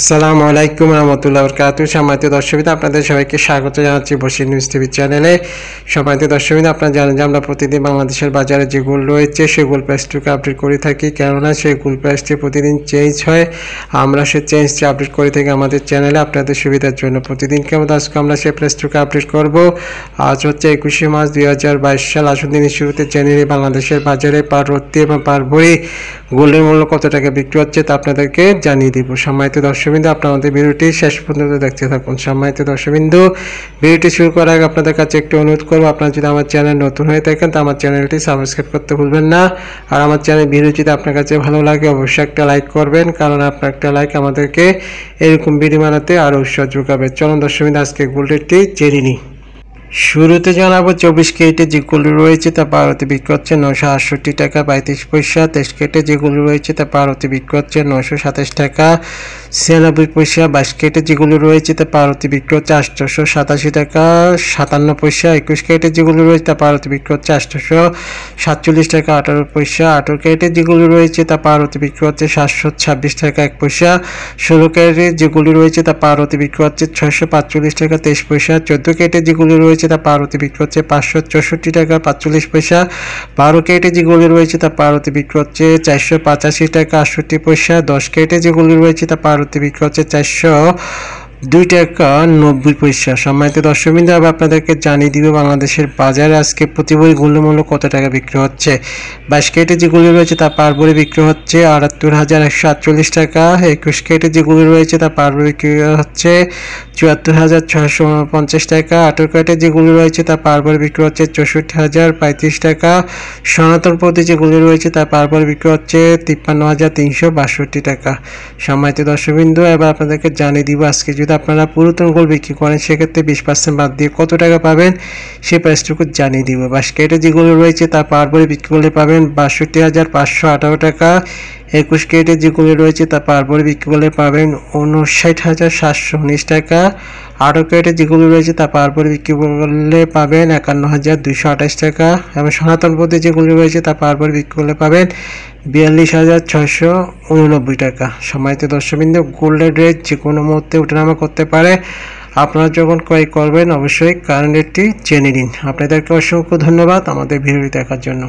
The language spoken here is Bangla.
আসসালামু আলাইকুম রহমতুল্লাহ বরকাতু সম্মানিত দর্শক আপনাদের সবাইকে স্বাগত জানাচ্ছি বসির নিউজ টিভি চ্যানেলে সম্মানিত দর্শক আপনারা জানেন যে আমরা প্রতিদিন বাংলাদেশের বাজারে যে গোল রয়েছে সেই গুল প্রাইসটুকু আপডেট করে থাকি কেননা সেই গুল প্রাইসটি প্রতিদিন চেঞ্জ হয় আমরা সেই চেঞ্জটি আপডেট করে থাকি আমাদের চ্যানেলে আপনাদের সুবিধার জন্য প্রতিদিন কেমন আজকে আমরা সেই প্রাইসটুকু আপডেট করব আজ হচ্ছে একুশে মার্চ দুই সাল আসুন দিনের শুরুতে চ্যানেলে বাংলাদেশের বাজারে পার রত্তি এবং পার বই গোল্ডের মূল্য কত টাকা বিক্রি হচ্ছে তা আপনাদেরকে জানিয়ে দেবো সম্মানিত দর্শক দর্শকবৃন্দু আপনারা আমাদের ভিডিওটি শেষ পর্যন্ত দেখতে থাকুন সম্মানিত দর্শকবৃন্দু ভিডিওটি শুরু করার আগে আপনাদের কাছে একটি অনুরোধ করবো আপনারা যদি আমার চ্যানেল নতুন হয়ে থাকেন তো আমার চ্যানেলটি সাবস্ক্রাইব করতে ভুলবেন না আর আমার চ্যানেল ভিডিও যদি আপনার কাছে ভালো লাগে অবশ্যই একটা লাইক করবেন কারণ আপনার একটা লাইক আমাদেরকে এরকম ভিডিও বানাতে আরও উৎসাহ যোগাবে চলুন দর্শকবৃন্দু আজকে গোল্ডেরটি জেনে নিই শুরুতে জানাবো চব্বিশ কেটে যেগুলো রয়েছে তা ভারতে বিক্রি হচ্ছে নশো আটষট্টি টাকা পঁয়ত্রিশ পয়সা তেইশ কেটে যেগুলো রয়েছে তা ভারতে বিক্রি হচ্ছে নশো সাতাশ টাকা ছিয়ানব্বই পয়সা বাইশ কেটে যেগুলো রয়েছে তা ভারতে বিক্রি হচ্ছে আষ্টশো সাতাশি টাকা সাতান্ন পয়সা একুশ কেটে যেগুলো রয়েছে তা ভারতে বিক্রি হচ্ছে আটশোশো সাতচল্লিশ টাকা আঠারো পয়সা আঠারো কেটে যেগুলো রয়েছে তা ভারতে বিক্রি হচ্ছে সাতশো ছাব্বিশ টাকা এক পয়সা ষোলো কেটে যেগুলো রয়েছে তা ভারতে বিক্রি হচ্ছে ছশো পাঁচচল্লিশ টাকা তেইশ পয়সা চোদ্দো কেটে যেগুলো রয়েছে রয়েছে তা পাউরুটি বিক্রি হচ্ছে পাঁচশো চৌষট্টি টাকা পাঁচচল্লিশ পয়সা বারো কেটে যে গুলি রয়েছে তা পাউরুটি বিক্রি হচ্ছে চারশো পঁচাশি টাকা আটষট্টি পয়সা দশ কেটে যে গুলি রয়েছে তা পাউরুটি বিক্রি হচ্ছে চারশো দুই টাকা নব্বই পয়সা সম্মানিত দর্শক বিন্দু আবার আপনাদেরকে জানিয়ে দিব বাংলাদেশের বাজারে আজকে প্রতি বই গুল্যমূল্য কত টাকা বিক্রি হচ্ছে বাইশ কেটে যেগুলো রয়েছে তা পার বই বিক্রি হচ্ছে আটাত্তর হাজার একশো আটচল্লিশ টাকা একুশ কেটে যেগুলো রয়েছে তা পার বই বিক্রি হচ্ছে চুয়াত্তর হাজার ছশো পঞ্চাশ টাকা আঠারো কেটে যেগুলো রয়েছে তা পার বই বিক্রি হচ্ছে চৌষট্টি হাজার পঁয়ত্রিশ টাকা সনাতন প্রতি যেগুলি রয়েছে তা পার বই বিক্রি হচ্ছে তিপ্পান্ন হাজার তিনশো বাষট্টি টাকা সম্মানিত দর্শকবিন্দু এবার আপনাদেরকে জানিয়ে দিব আজকে যদি যদি আপনারা পুরাতন গোল বিক্রি করেন সেক্ষেত্রে বিশ পার্সেন্ট বাদ দিয়ে কত টাকা পাবেন সে প্রাইসটুকু জানিয়ে দিব বাস্কেটে যেগুলো রয়েছে তা পার বলে বিক্রি করলে পাবেন বাষট্টি হাজার পাঁচশো আঠারো টাকা একুশ কেটে যেগুলো রয়েছে তা পার বলে বিক্রি করলে পাবেন উনষাট হাজার সাতশো উনিশ টাকা আর্টক্রেটে যেগুলো রয়েছে তা পাওয়ার পরে বিক্রি করলে পাবেন একান্ন হাজার দুশো আঠাশ টাকা এবং সনাতন পদে যেগুলো রয়েছে তা পাওয়ার পরে বিক্রি করলে পাবেন বিয়াল্লিশ হাজার ছয়শো উননব্বই টাকা সময়তে দর্শক দর্শকবিন্দু গোল্ডের রেট যে কোনো মুহূর্তে ওঠানামা করতে পারে আপনারা যখন ক্রয় করবেন অবশ্যই কারেন্ট রেটটি জেনে নিন আপনাদেরকে অসংখ্য ধন্যবাদ আমাদের ভিডিওটি দেখার জন্য